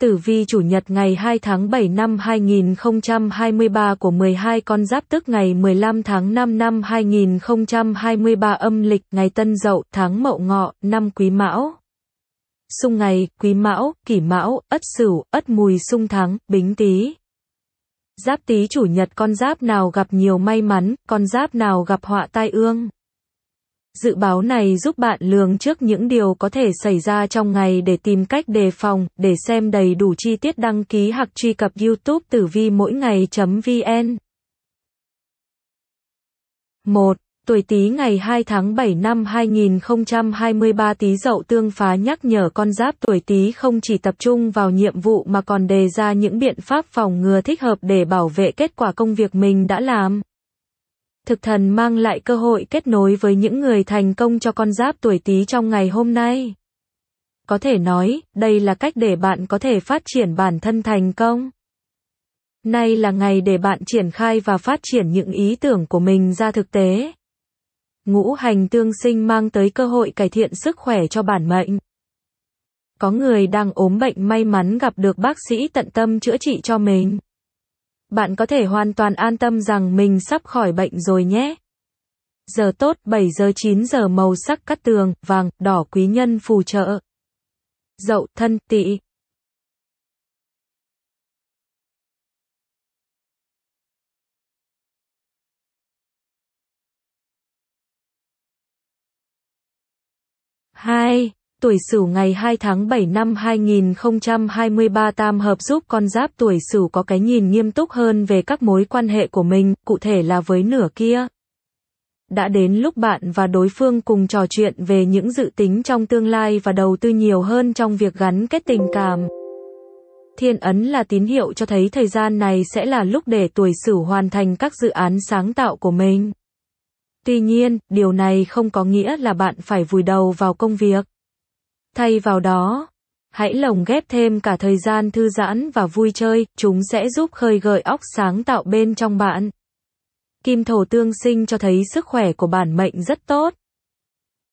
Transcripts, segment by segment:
Tử vi chủ nhật ngày 2 tháng 7 năm 2023 của 12 con giáp tức ngày 15 tháng 5 năm 2023 âm lịch ngày Tân Dậu tháng Mậu Ngọ năm Quý Mão. Xung ngày Quý Mão, Kỷ Mão, Ất Sửu, Ất Mùi xung tháng, Bính Tý. Giáp Tý chủ nhật con giáp nào gặp nhiều may mắn, con giáp nào gặp họa tai ương. Dự báo này giúp bạn lường trước những điều có thể xảy ra trong ngày để tìm cách đề phòng, để xem đầy đủ chi tiết đăng ký hoặc truy cập YouTube tử vi mỗi ngày.vn. 1. Tuổi Tý ngày 2 tháng 7 năm 2023 Tý Dậu tương phá nhắc nhở con giáp tuổi Tý không chỉ tập trung vào nhiệm vụ mà còn đề ra những biện pháp phòng ngừa thích hợp để bảo vệ kết quả công việc mình đã làm thực thần mang lại cơ hội kết nối với những người thành công cho con giáp tuổi Tý trong ngày hôm nay. Có thể nói, đây là cách để bạn có thể phát triển bản thân thành công. Nay là ngày để bạn triển khai và phát triển những ý tưởng của mình ra thực tế. Ngũ hành tương sinh mang tới cơ hội cải thiện sức khỏe cho bản mệnh. Có người đang ốm bệnh may mắn gặp được bác sĩ tận tâm chữa trị cho mình bạn có thể hoàn toàn an tâm rằng mình sắp khỏi bệnh rồi nhé. Giờ tốt 7 giờ 9 giờ màu sắc cắt tường, vàng, đỏ quý nhân phù trợ. Dậu, thân, tị hai tuổi Sửu ngày 2 tháng 7 năm 2023 tam hợp giúp con giáp tuổi Sửu có cái nhìn nghiêm túc hơn về các mối quan hệ của mình, cụ thể là với nửa kia. Đã đến lúc bạn và đối phương cùng trò chuyện về những dự tính trong tương lai và đầu tư nhiều hơn trong việc gắn kết tình cảm. Thiên ấn là tín hiệu cho thấy thời gian này sẽ là lúc để tuổi Sửu hoàn thành các dự án sáng tạo của mình. Tuy nhiên, điều này không có nghĩa là bạn phải vùi đầu vào công việc. Thay vào đó, hãy lồng ghép thêm cả thời gian thư giãn và vui chơi, chúng sẽ giúp khơi gợi óc sáng tạo bên trong bạn. Kim thổ tương sinh cho thấy sức khỏe của bản mệnh rất tốt.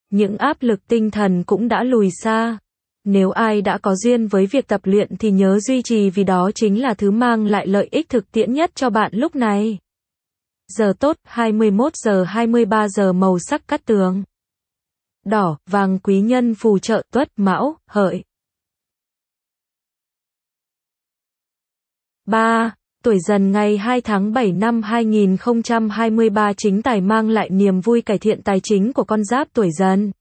Những áp lực tinh thần cũng đã lùi xa. Nếu ai đã có duyên với việc tập luyện thì nhớ duy trì vì đó chính là thứ mang lại lợi ích thực tiễn nhất cho bạn lúc này. Giờ tốt 21 giờ 23 giờ màu sắc cắt tường đỏ, vàng quý nhân phù trợ tuất mão, hợi. 3. Tuổi dần ngày 2 tháng 7 năm 2023 chính tài mang lại niềm vui cải thiện tài chính của con giáp tuổi dần.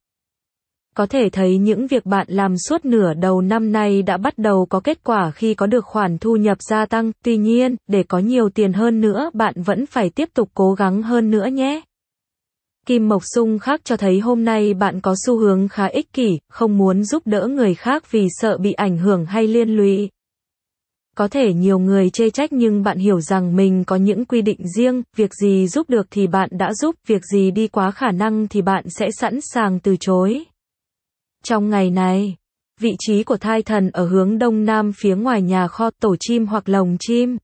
Có thể thấy những việc bạn làm suốt nửa đầu năm nay đã bắt đầu có kết quả khi có được khoản thu nhập gia tăng, tuy nhiên, để có nhiều tiền hơn nữa bạn vẫn phải tiếp tục cố gắng hơn nữa nhé. Kim Mộc Sung khác cho thấy hôm nay bạn có xu hướng khá ích kỷ, không muốn giúp đỡ người khác vì sợ bị ảnh hưởng hay liên lụy. Có thể nhiều người chê trách nhưng bạn hiểu rằng mình có những quy định riêng, việc gì giúp được thì bạn đã giúp, việc gì đi quá khả năng thì bạn sẽ sẵn sàng từ chối. Trong ngày này, vị trí của thai thần ở hướng đông nam phía ngoài nhà kho tổ chim hoặc lồng chim.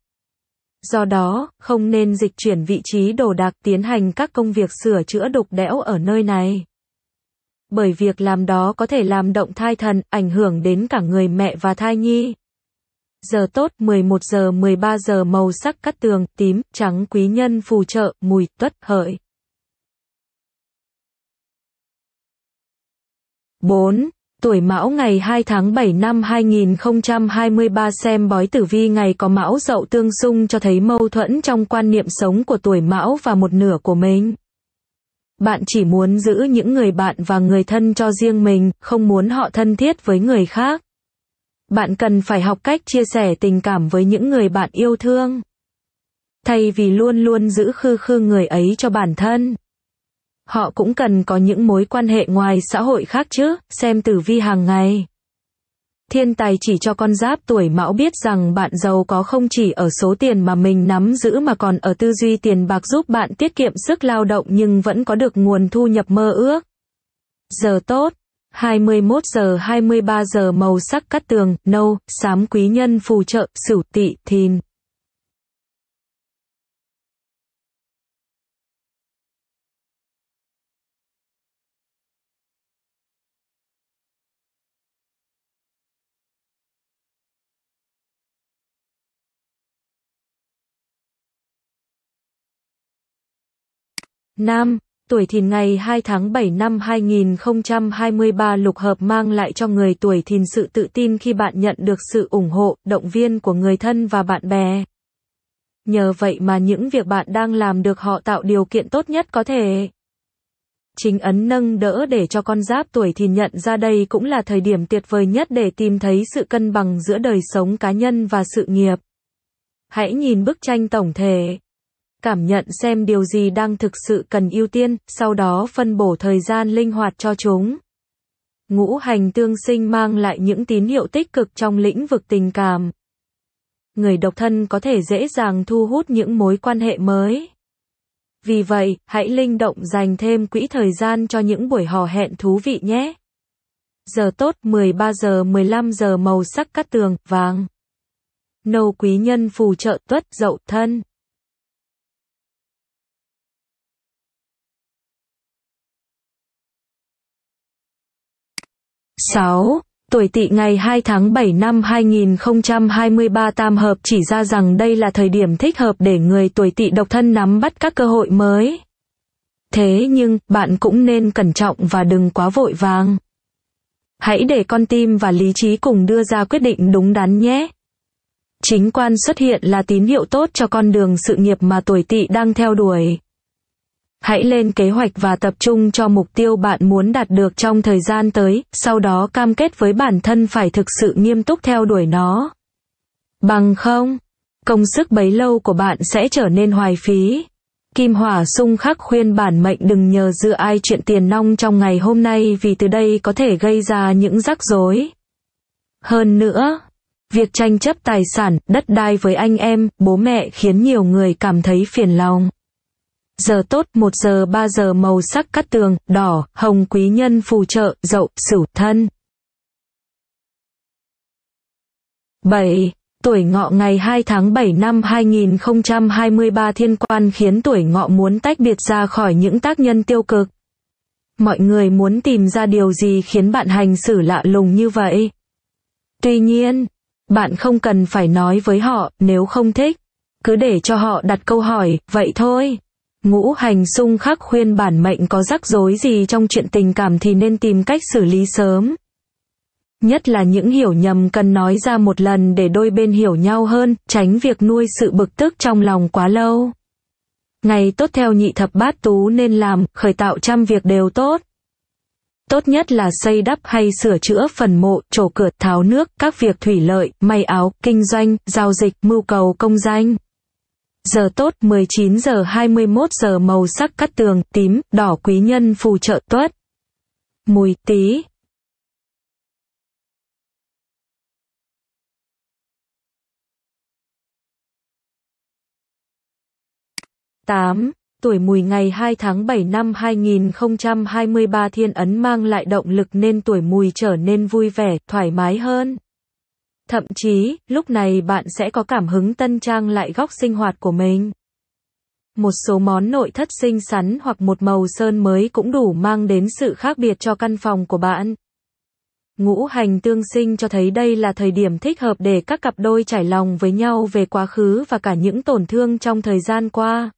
Do đó, không nên dịch chuyển vị trí đồ đạc tiến hành các công việc sửa chữa đục đẽo ở nơi này. Bởi việc làm đó có thể làm động thai thần, ảnh hưởng đến cả người mẹ và thai nhi. Giờ tốt 11 giờ 13 giờ màu sắc cắt tường, tím, trắng quý nhân phù trợ, mùi, tuất, hợi. 4. Tuổi Mão ngày 2 tháng 7 năm 2023 xem bói tử vi ngày có Mão Dậu tương xung cho thấy mâu thuẫn trong quan niệm sống của tuổi Mão và một nửa của mình. Bạn chỉ muốn giữ những người bạn và người thân cho riêng mình, không muốn họ thân thiết với người khác. Bạn cần phải học cách chia sẻ tình cảm với những người bạn yêu thương. Thay vì luôn luôn giữ khư khư người ấy cho bản thân. Họ cũng cần có những mối quan hệ ngoài xã hội khác chứ, xem tử vi hàng ngày. Thiên tài chỉ cho con giáp tuổi mão biết rằng bạn giàu có không chỉ ở số tiền mà mình nắm giữ mà còn ở tư duy tiền bạc giúp bạn tiết kiệm sức lao động nhưng vẫn có được nguồn thu nhập mơ ước. Giờ tốt 21 giờ 23 giờ màu sắc cắt tường, nâu, xám quý nhân phù trợ, sửu tỵ, thìn. Nam, tuổi thìn ngày 2 tháng 7 năm 2023 lục hợp mang lại cho người tuổi thìn sự tự tin khi bạn nhận được sự ủng hộ, động viên của người thân và bạn bè. Nhờ vậy mà những việc bạn đang làm được họ tạo điều kiện tốt nhất có thể. Chính ấn nâng đỡ để cho con giáp tuổi thìn nhận ra đây cũng là thời điểm tuyệt vời nhất để tìm thấy sự cân bằng giữa đời sống cá nhân và sự nghiệp. Hãy nhìn bức tranh tổng thể cảm nhận xem điều gì đang thực sự cần ưu tiên, sau đó phân bổ thời gian linh hoạt cho chúng. Ngũ hành tương sinh mang lại những tín hiệu tích cực trong lĩnh vực tình cảm. Người độc thân có thể dễ dàng thu hút những mối quan hệ mới. Vì vậy, hãy linh động dành thêm quỹ thời gian cho những buổi hò hẹn thú vị nhé. Giờ tốt 13 giờ 15 giờ màu sắc cắt tường, vàng. Nâu quý nhân phù trợ tuất dậu thân. 6. Tuổi tỵ ngày 2 tháng 7 năm 2023 tam hợp chỉ ra rằng đây là thời điểm thích hợp để người tuổi tỵ độc thân nắm bắt các cơ hội mới. Thế nhưng, bạn cũng nên cẩn trọng và đừng quá vội vàng. Hãy để con tim và lý trí cùng đưa ra quyết định đúng đắn nhé. Chính quan xuất hiện là tín hiệu tốt cho con đường sự nghiệp mà tuổi tỵ đang theo đuổi. Hãy lên kế hoạch và tập trung cho mục tiêu bạn muốn đạt được trong thời gian tới, sau đó cam kết với bản thân phải thực sự nghiêm túc theo đuổi nó. Bằng không, công sức bấy lâu của bạn sẽ trở nên hoài phí. Kim Hỏa sung khắc khuyên bản mệnh đừng nhờ dựa ai chuyện tiền nong trong ngày hôm nay vì từ đây có thể gây ra những rắc rối. Hơn nữa, việc tranh chấp tài sản, đất đai với anh em, bố mẹ khiến nhiều người cảm thấy phiền lòng giờ tốt 1 giờ 3 giờ màu sắc cắt tường, đỏ, hồng quý nhân phù trợ, dậu, sửu thân. 7. Tuổi ngọ ngày 2 tháng 7 năm 2023 thiên quan khiến tuổi ngọ muốn tách biệt ra khỏi những tác nhân tiêu cực. Mọi người muốn tìm ra điều gì khiến bạn hành xử lạ lùng như vậy. Tuy nhiên, bạn không cần phải nói với họ nếu không thích. Cứ để cho họ đặt câu hỏi, vậy thôi. Ngũ hành xung khắc khuyên bản mệnh có rắc rối gì trong chuyện tình cảm thì nên tìm cách xử lý sớm. Nhất là những hiểu nhầm cần nói ra một lần để đôi bên hiểu nhau hơn, tránh việc nuôi sự bực tức trong lòng quá lâu. Ngày tốt theo nhị thập bát tú nên làm, khởi tạo trăm việc đều tốt. Tốt nhất là xây đắp hay sửa chữa phần mộ, trổ cửa, tháo nước, các việc thủy lợi, may áo, kinh doanh, giao dịch, mưu cầu công danh. Giờ tốt 19 giờ 21 giờ màu sắc cắt tường tím, đỏ quý nhân phù trợ tuất. Mùi tí. tám Tuổi mùi ngày 2 tháng 7 năm 2023 thiên ấn mang lại động lực nên tuổi mùi trở nên vui vẻ, thoải mái hơn. Thậm chí, lúc này bạn sẽ có cảm hứng tân trang lại góc sinh hoạt của mình. Một số món nội thất xinh xắn hoặc một màu sơn mới cũng đủ mang đến sự khác biệt cho căn phòng của bạn. Ngũ hành tương sinh cho thấy đây là thời điểm thích hợp để các cặp đôi trải lòng với nhau về quá khứ và cả những tổn thương trong thời gian qua.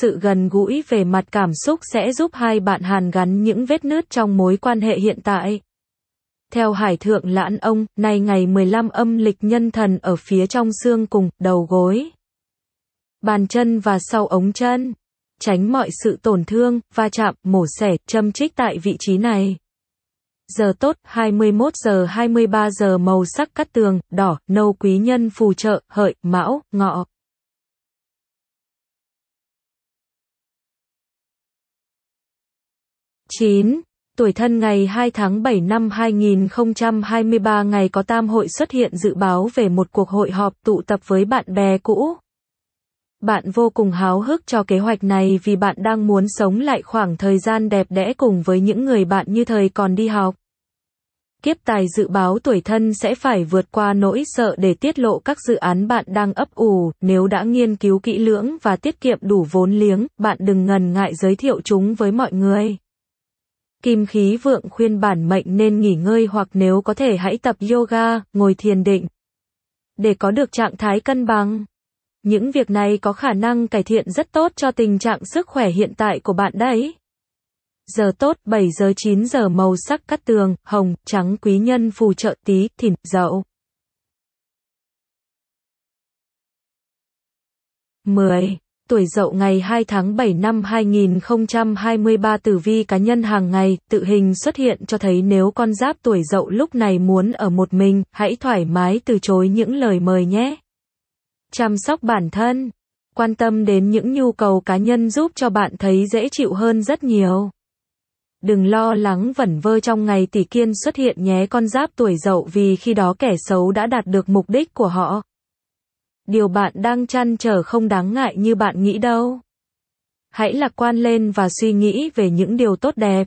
Sự gần gũi về mặt cảm xúc sẽ giúp hai bạn hàn gắn những vết nứt trong mối quan hệ hiện tại. Theo Hải Thượng Lãn Ông, nay ngày 15 âm lịch nhân thần ở phía trong xương cùng, đầu gối, bàn chân và sau ống chân. Tránh mọi sự tổn thương, va chạm, mổ xẻ, châm trích tại vị trí này. Giờ tốt, 21 giờ 23 giờ màu sắc cắt tường, đỏ, nâu quý nhân phù trợ, hợi, mão, ngọ. chín tuổi thân ngày 2 tháng 7 năm 2023 ngày có tam hội xuất hiện dự báo về một cuộc hội họp tụ tập với bạn bè cũ. Bạn vô cùng háo hức cho kế hoạch này vì bạn đang muốn sống lại khoảng thời gian đẹp đẽ cùng với những người bạn như thời còn đi học. Kiếp tài dự báo tuổi thân sẽ phải vượt qua nỗi sợ để tiết lộ các dự án bạn đang ấp ủ, nếu đã nghiên cứu kỹ lưỡng và tiết kiệm đủ vốn liếng, bạn đừng ngần ngại giới thiệu chúng với mọi người. Kim khí vượng khuyên bản mệnh nên nghỉ ngơi hoặc nếu có thể hãy tập yoga, ngồi thiền định. Để có được trạng thái cân bằng. Những việc này có khả năng cải thiện rất tốt cho tình trạng sức khỏe hiện tại của bạn đấy. Giờ tốt 7 giờ 9 giờ màu sắc cắt tường, hồng, trắng quý nhân phù trợ tí, thìn, dậu. 10 tuổi dậu ngày 2 tháng 7 năm 2023 tử vi cá nhân hàng ngày, tự hình xuất hiện cho thấy nếu con giáp tuổi dậu lúc này muốn ở một mình, hãy thoải mái từ chối những lời mời nhé. Chăm sóc bản thân, quan tâm đến những nhu cầu cá nhân giúp cho bạn thấy dễ chịu hơn rất nhiều. Đừng lo lắng vẩn vơ trong ngày tỷ kiên xuất hiện nhé con giáp tuổi dậu vì khi đó kẻ xấu đã đạt được mục đích của họ điều bạn đang chăn trở không đáng ngại như bạn nghĩ đâu. Hãy lạc quan lên và suy nghĩ về những điều tốt đẹp.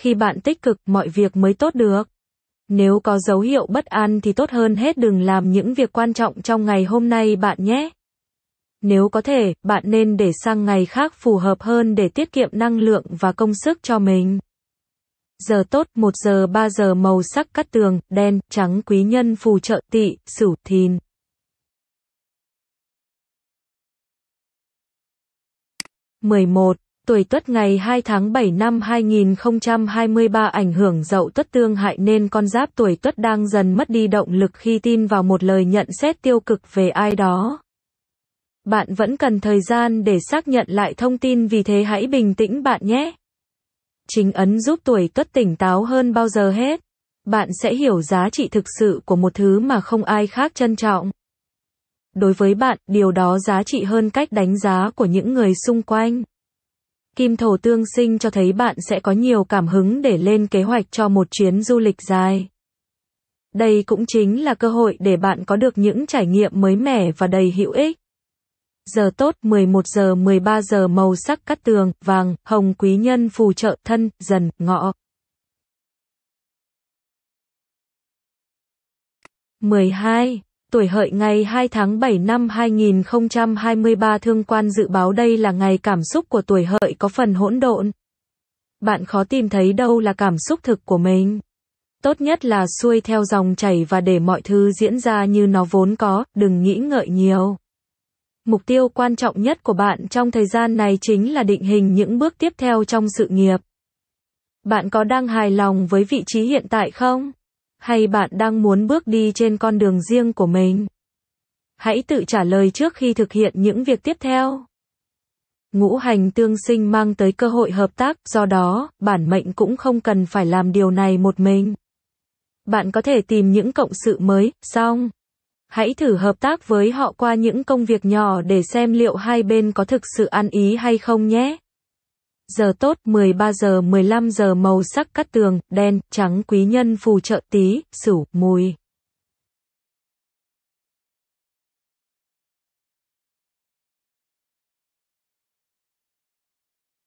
Khi bạn tích cực, mọi việc mới tốt được. Nếu có dấu hiệu bất an thì tốt hơn hết đừng làm những việc quan trọng trong ngày hôm nay bạn nhé. Nếu có thể, bạn nên để sang ngày khác phù hợp hơn để tiết kiệm năng lượng và công sức cho mình. Giờ tốt 1 giờ 3 giờ màu sắc cắt tường, đen, trắng quý nhân phù trợ tị, sửu thìn. 11. Tuổi Tuất ngày 2 tháng 7 năm 2023 ảnh hưởng dậu Tuất tương hại nên con giáp tuổi Tuất đang dần mất đi động lực khi tin vào một lời nhận xét tiêu cực về ai đó. Bạn vẫn cần thời gian để xác nhận lại thông tin vì thế hãy bình tĩnh bạn nhé. Chính ấn giúp tuổi Tuất tỉnh táo hơn bao giờ hết. Bạn sẽ hiểu giá trị thực sự của một thứ mà không ai khác trân trọng. Đối với bạn, điều đó giá trị hơn cách đánh giá của những người xung quanh. Kim thổ tương sinh cho thấy bạn sẽ có nhiều cảm hứng để lên kế hoạch cho một chuyến du lịch dài. Đây cũng chính là cơ hội để bạn có được những trải nghiệm mới mẻ và đầy hữu ích. Giờ tốt 11 giờ 13 giờ màu sắc cắt tường, vàng, hồng quý nhân phù trợ thân, dần, ngọ. 12 tuổi hợi ngày 2 tháng 7 năm 2023 thương quan dự báo đây là ngày cảm xúc của tuổi hợi có phần hỗn độn. Bạn khó tìm thấy đâu là cảm xúc thực của mình. Tốt nhất là xuôi theo dòng chảy và để mọi thứ diễn ra như nó vốn có, đừng nghĩ ngợi nhiều. Mục tiêu quan trọng nhất của bạn trong thời gian này chính là định hình những bước tiếp theo trong sự nghiệp. Bạn có đang hài lòng với vị trí hiện tại không? hay bạn đang muốn bước đi trên con đường riêng của mình? Hãy tự trả lời trước khi thực hiện những việc tiếp theo. Ngũ hành tương sinh mang tới cơ hội hợp tác, do đó, bản mệnh cũng không cần phải làm điều này một mình. Bạn có thể tìm những cộng sự mới, xong. Hãy thử hợp tác với họ qua những công việc nhỏ để xem liệu hai bên có thực sự ăn ý hay không nhé giờ tốt 13 giờ 15 giờ màu sắc cắt tường, đen, trắng quý nhân phù trợ tí, sửu, mùi.